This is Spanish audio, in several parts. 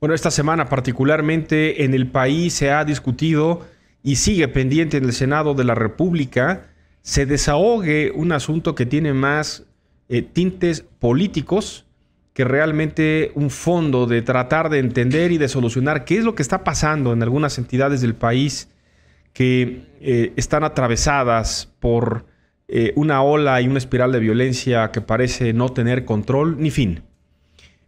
Bueno, esta semana particularmente en el país se ha discutido y sigue pendiente en el Senado de la República, se desahogue un asunto que tiene más eh, tintes políticos que realmente un fondo de tratar de entender y de solucionar qué es lo que está pasando en algunas entidades del país que eh, están atravesadas por eh, una ola y una espiral de violencia que parece no tener control ni fin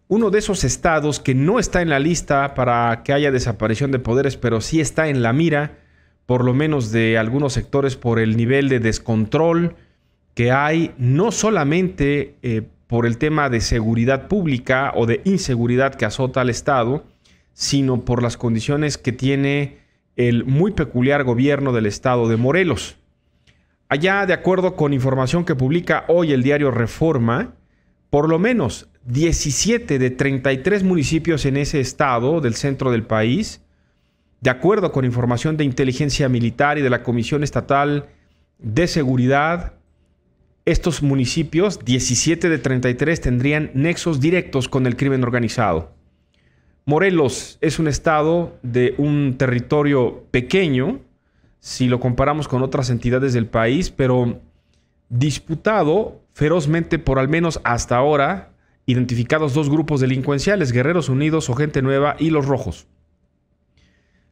uno de esos estados que no está en la lista para que haya desaparición de poderes, pero sí está en la mira, por lo menos de algunos sectores, por el nivel de descontrol que hay, no solamente eh, por el tema de seguridad pública o de inseguridad que azota al Estado, sino por las condiciones que tiene el muy peculiar gobierno del Estado de Morelos. Allá, de acuerdo con información que publica hoy el diario Reforma, por lo menos 17 de 33 municipios en ese estado del centro del país, de acuerdo con información de inteligencia militar y de la Comisión Estatal de Seguridad, estos municipios, 17 de 33, tendrían nexos directos con el crimen organizado. Morelos es un estado de un territorio pequeño, si lo comparamos con otras entidades del país, pero disputado ferozmente por al menos hasta ahora identificados dos grupos delincuenciales, Guerreros Unidos o Gente Nueva y Los Rojos.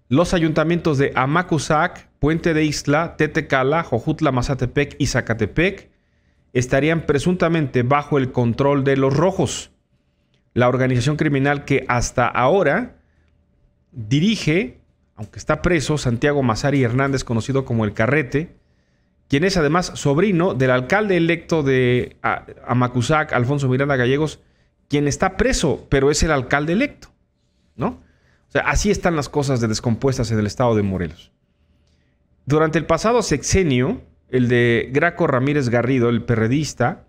Los ayuntamientos de Amacuzac, Puente de Isla, Tetecala, Jojutla, Mazatepec y Zacatepec estarían presuntamente bajo el control de Los Rojos, la organización criminal que hasta ahora dirige, aunque está preso, Santiago Mazari Hernández, conocido como El Carrete, quien es además sobrino del alcalde electo de ah, Amacuzac, Alfonso Miranda Gallegos, quien está preso, pero es el alcalde electo, ¿no? así están las cosas de descompuestas en el estado de Morelos. Durante el pasado sexenio, el de Graco Ramírez Garrido, el perredista,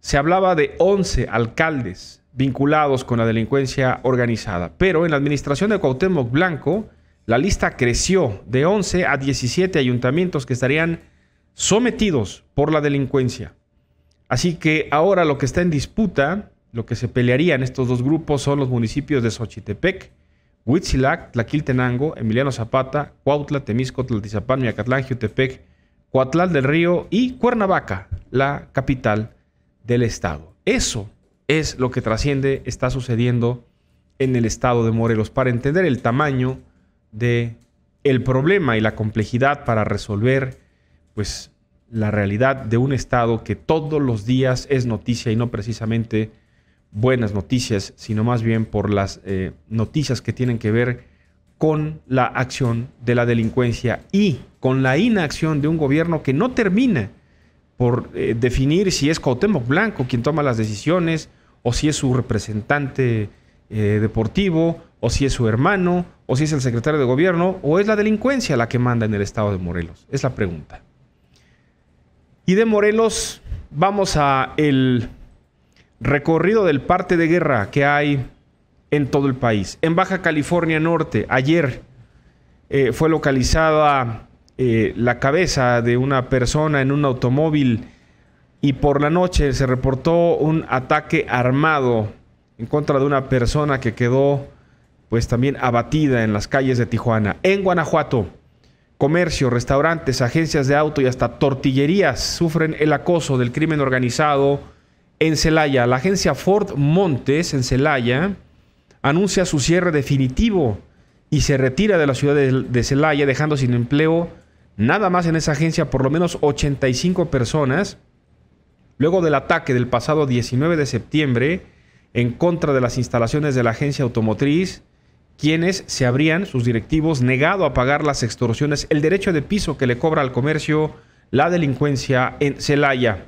se hablaba de 11 alcaldes vinculados con la delincuencia organizada, pero en la administración de Cuauhtémoc Blanco, la lista creció de 11 a 17 ayuntamientos que estarían sometidos por la delincuencia. Así que ahora lo que está en disputa, lo que se pelearía en estos dos grupos son los municipios de Xochitepec, Huitzilac, Tlaquiltenango, Emiliano Zapata, Cuautla, Temisco, Tlaltizapán, Miacatlán, Jutepec, Coatlal del Río y Cuernavaca, la capital del estado. Eso es lo que trasciende, está sucediendo en el estado de Morelos para entender el tamaño de el problema y la complejidad para resolver pues la realidad de un Estado que todos los días es noticia y no precisamente buenas noticias, sino más bien por las eh, noticias que tienen que ver con la acción de la delincuencia y con la inacción de un gobierno que no termina por eh, definir si es Cuauhtémoc Blanco quien toma las decisiones o si es su representante eh, deportivo o si es su hermano o si es el secretario de gobierno o es la delincuencia la que manda en el estado de Morelos. Es la pregunta. Y de Morelos vamos a el recorrido del parte de guerra que hay en todo el país. En Baja California Norte, ayer eh, fue localizada eh, la cabeza de una persona en un automóvil y por la noche se reportó un ataque armado en contra de una persona que quedó pues también abatida en las calles de Tijuana. En Guanajuato, Comercio, restaurantes, agencias de auto y hasta tortillerías sufren el acoso del crimen organizado en Celaya. La agencia Ford Montes en Celaya anuncia su cierre definitivo y se retira de la ciudad de Celaya dejando sin empleo nada más en esa agencia por lo menos 85 personas luego del ataque del pasado 19 de septiembre en contra de las instalaciones de la agencia automotriz quienes se habrían, sus directivos, negado a pagar las extorsiones, el derecho de piso que le cobra al comercio la delincuencia en Celaya.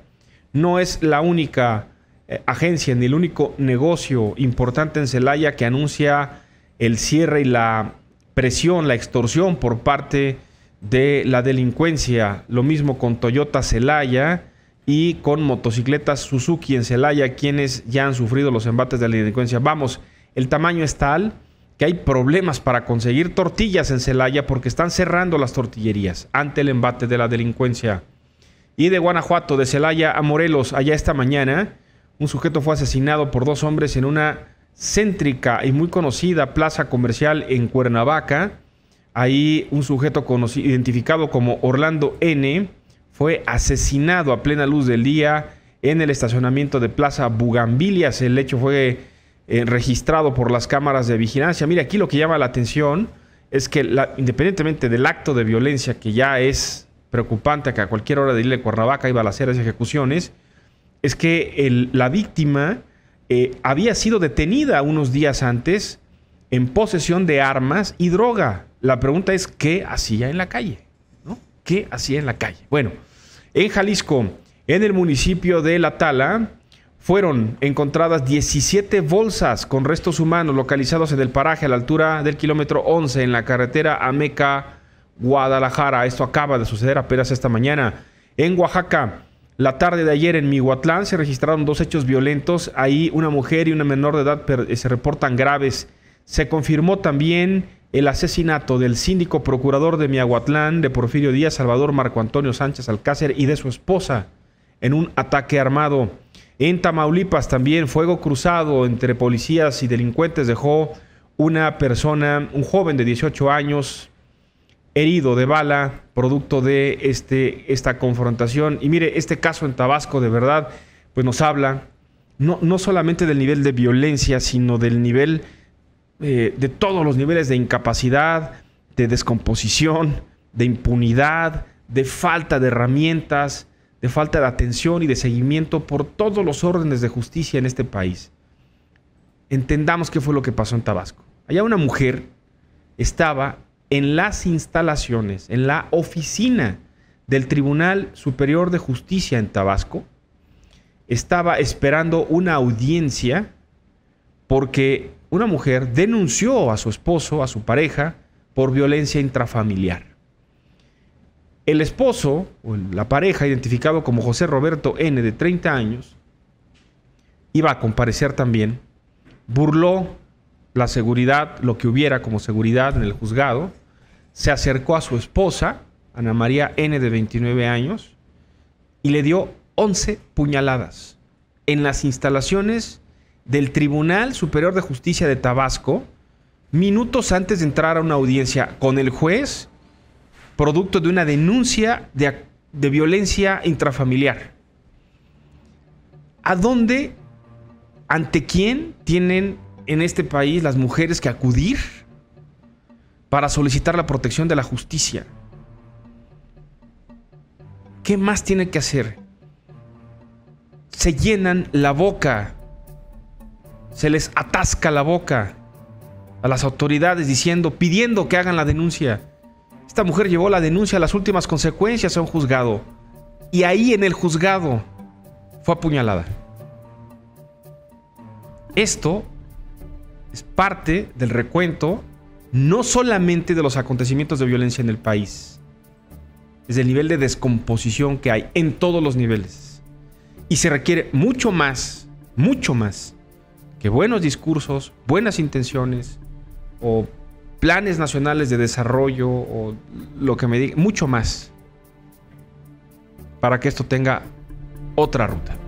No es la única eh, agencia ni el único negocio importante en Celaya que anuncia el cierre y la presión, la extorsión por parte de la delincuencia. Lo mismo con Toyota Celaya y con motocicletas Suzuki en Celaya, quienes ya han sufrido los embates de la delincuencia. Vamos, el tamaño es tal que hay problemas para conseguir tortillas en Celaya porque están cerrando las tortillerías ante el embate de la delincuencia. Y de Guanajuato, de Celaya a Morelos, allá esta mañana, un sujeto fue asesinado por dos hombres en una céntrica y muy conocida plaza comercial en Cuernavaca. Ahí un sujeto identificado como Orlando N fue asesinado a plena luz del día en el estacionamiento de Plaza Bugambilias. El hecho fue eh, registrado por las cámaras de vigilancia. Mire, aquí lo que llama la atención es que independientemente del acto de violencia que ya es preocupante, que a cualquier hora de irle a Cuernavaca a hacer esas ejecuciones, es que la víctima eh, había sido detenida unos días antes en posesión de armas y droga. La pregunta es, ¿qué hacía en la calle? ¿Qué hacía en la calle? Bueno, en Jalisco, en el municipio de La Tala, fueron encontradas 17 bolsas con restos humanos localizados en el paraje a la altura del kilómetro 11 en la carretera Ameca, Guadalajara. Esto acaba de suceder apenas esta mañana. En Oaxaca, la tarde de ayer en Mihuatlán se registraron dos hechos violentos. Ahí una mujer y una menor de edad eh, se reportan graves. Se confirmó también el asesinato del síndico procurador de Miahuatlán, de Porfirio Díaz, Salvador Marco Antonio Sánchez Alcácer y de su esposa en un ataque armado. En Tamaulipas también fuego cruzado entre policías y delincuentes dejó una persona, un joven de 18 años, herido de bala, producto de este, esta confrontación. Y mire, este caso en Tabasco de verdad, pues nos habla no, solamente del nivel de violencia, sino del nivel eh, de todos los niveles de incapacidad, de descomposición, de impunidad, de falta de herramientas, falta de atención y de seguimiento por todos los órdenes de justicia en este país. Entendamos qué fue lo que pasó en Tabasco. Allá una mujer estaba en las instalaciones, en la oficina del Tribunal Superior de Justicia en Tabasco, estaba esperando una audiencia porque una mujer denunció a su esposo, a su pareja, por violencia intrafamiliar. El esposo o la pareja identificado como José Roberto N de 30 años iba a comparecer también, burló la seguridad, lo que hubiera como seguridad en el juzgado, se acercó a su esposa, Ana María N de 29 años, y le dio 11 puñaladas en las instalaciones del Tribunal Superior de Justicia de Tabasco, minutos antes de entrar a una audiencia con el juez producto de una denuncia de, violencia intrafamiliar. ¿A dónde, ante quién tienen en este país las mujeres que acudir para solicitar la protección de la justicia? ¿Qué más tienen que hacer? Se llenan la boca, se les atasca la boca a las autoridades diciendo, pidiendo que hagan la denuncia esta mujer llevó la denuncia a las últimas consecuencias a un juzgado. Y ahí en el juzgado fue apuñalada. Esto es parte del recuento no solamente de los acontecimientos de violencia en el país, es el nivel de descomposición que hay en todos los niveles. Y se requiere mucho más, mucho más, que buenos discursos, buenas intenciones o planes nacionales de desarrollo o lo que me diga, mucho más para que esto tenga otra ruta.